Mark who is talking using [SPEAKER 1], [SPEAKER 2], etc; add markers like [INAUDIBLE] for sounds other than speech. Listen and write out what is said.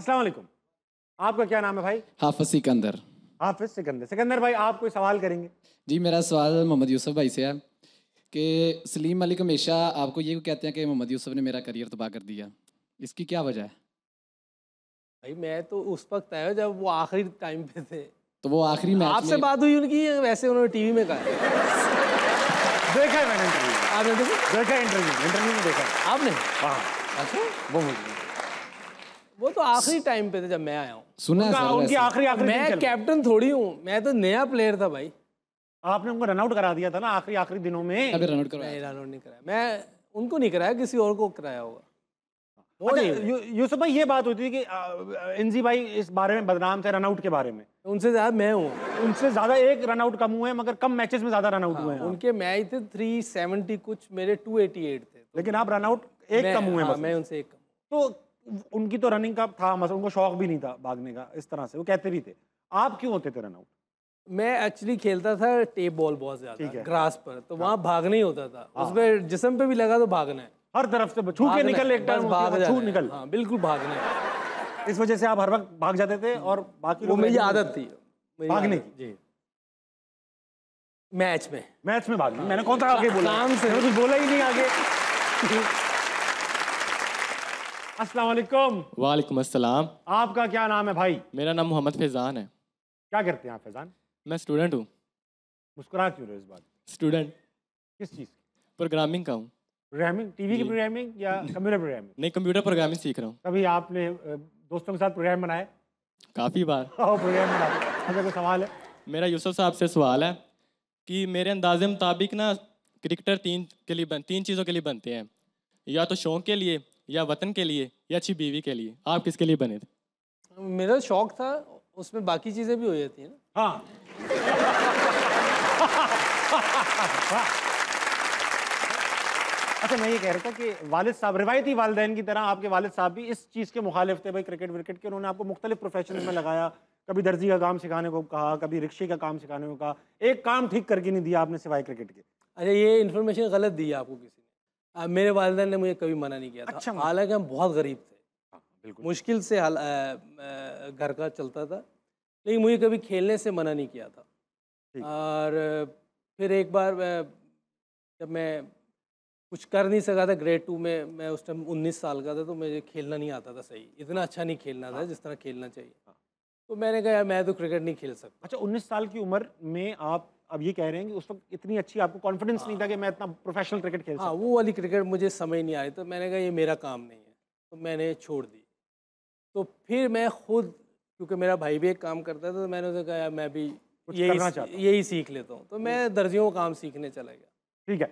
[SPEAKER 1] अस्सलाम वालेकुम आपका क्या नाम है भाई
[SPEAKER 2] हाफिज सिकंदर
[SPEAKER 1] हाफिज सिकंदर सिकंदर भाई आप
[SPEAKER 2] कोई सवाल करेंगे जी मेरा सवाल मोहम्मद यूसुफ भाई से है कि सलीम मलिक हमेशा आपको ये कहते हैं कि मोहम्मद यूसुफ ने मेरा करियर तबाह कर दिया इसकी क्या वजह है
[SPEAKER 1] भाई मैं तो उस वक्त आया जब वो आखिरी टाइम पे थे
[SPEAKER 2] तो वो आखिरी मैच आपसे बात हुई
[SPEAKER 1] उनकी वैसे उन्होंने टीवी में कहा देखा है मैंने इंटरव्यू आपने देखा इंटरव्यू इंटरव्यू में देखा आपने हाँ अच्छा वो मुझे वो तो आखिरी टाइम पे थे जब मैं आया हूँ सुना है उनकी आखिरी आखिरी मैं कैप्टन थोड़ी हूँ मैं तो नया प्लेयर था भाई आपने उनको रनआउट करा दिया था ना आखिरी आखिरी दिनों में अगर रनआउट नहीं रनआउट नहीं कराया मैं उनको नहीं कराया किसी और को कराया होगा अच्छा, यूसुफ भाई ये बात होती है कि एनजी भाई इस बारे में बदनाम थे रनआउट के बारे में उनसे ज़्यादा मैं हूँ उनसे ज़्यादा एक रनआउट कम हुए हैं मगर कम मैचेस में ज़्यादा रनआउट हाँ, हुए हैं उनके मैच थे थ्री सेवेंटी कुछ मेरे टू एटी एट थे लेकिन आप रनआउट एक कम हुए हैं हाँ, मैं उनसे एक कम तो उनकी तो रनिंग का था मसला उनको शौक भी नहीं था भागने का इस तरह से वो कहते भी थे आप क्यों होते थे रन आउट मैं एक्चुअली खेलता था टेप बॉल बहुत ज्यादा ग्रास पर तो हाँ। वहाँ भागना ही होता था हाँ। उसमें जिसम पे भी लगा तो भागना है हर तरफ से छू के निकल एक टाइम भाग हाँ, छू निकल हाँ बिल्कुल भागना है इस वजह से आप हर वक्त भाग जाते थे और बाकी वो मेरी आदत थी भागने की जी मैच में मैच में भागना मैंने कौन सा आगे बोला काम से बोला ही नहीं आगे [LAUGHS] अस्सलाम
[SPEAKER 2] वालेकुम अस्सलाम आपका क्या नाम है भाई मेरा नाम मोहम्मद फैज़ान है
[SPEAKER 1] क्या करते हैं आप फैज़ान मैं स्टूडेंट हूँ मुस्कुरा क्यों रहे इस बात
[SPEAKER 2] स्टूडेंट किस चीज़ प्रोग्रामिंग का हूँ प्रोग्रामिंग टीवी की
[SPEAKER 1] प्रोग्रामिंग या [LAUGHS] कंप्यूटर प्रोग्रामिंग
[SPEAKER 2] नहीं कंप्यूटर प्रोग्रामिंग सीख रहा हूँ
[SPEAKER 1] कभी आपने दोस्तों के साथ प्रोग्राम बनाए
[SPEAKER 2] काफ़ी बार [LAUGHS] प्रोग्राम बनाए अच्छा, कोई सवाल है मेरा यूसुफ साहब से सवाल है कि मेरे अंदाजे मुताबिक ना क्रिकेटर तीन के लिए बन तीन चीज़ों के लिए बनते हैं या तो शौक के लिए या वतन के लिए या अच्छी बीवी के लिए आप किसके लिए बने
[SPEAKER 1] थे मेरा शौक था उसमें बाकी चीजें भी हो जाती है ना हाँ अच्छा मैं ये कह रहा था कि वालिद साहब रिवायती वालदेन की तरह आपके वालिद साहब भी इस चीज़ के मुखालिफ थे भाई क्रिकेट विकेट के उन्होंने आपको मुख्तलिफ प्रोफेशन में लगाया कभी दर्जी का काम सिखाने को कहा कभी रिक्शे का काम सिखाने को कहा एक काम ठीक करके नहीं दिया आपने सिवाय क्रिकेट के अरे ये इन्फॉर्मेशन गलत दी है आपको किसी आ, मेरे वालदेन ने मुझे कभी मना नहीं किया था अच्छा हालांकि हम बहुत गरीब थे हाँ, बिल्कुल मुश्किल से हाल घर का चलता था लेकिन मुझे कभी खेलने से मना नहीं किया था और फिर एक बार जब मैं कुछ कर नहीं सका था ग्रेड टू में मैं उस टाइम उन्नीस साल का था तो मुझे खेलना नहीं आता था सही इतना अच्छा नहीं खेलना था हाँ। जिस तरह खेलना चाहिए हाँ। तो मैंने कहा मैं तो क्रिकेट नहीं खेल सकता अच्छा उन्नीस साल की उम्र में आप अब ये कह रहे हैं कि उस वक्त इतनी अच्छी आपको कॉन्फिडेंस नहीं था कि मैं इतना प्रोफेशनल क्रिकेट खेल हाँ वो वाली क्रिकेट मुझे समझ नहीं आई तो मैंने कहा ये मेरा काम नहीं है तो मैंने छोड़ दी तो फिर मैं खुद क्योंकि मेरा भाई भी एक काम करता था तो मैंने उसे कहा मैं भी यही यही सीख लेता हूँ तो मैं दर्जियों का काम सीखने चला गया ठीक है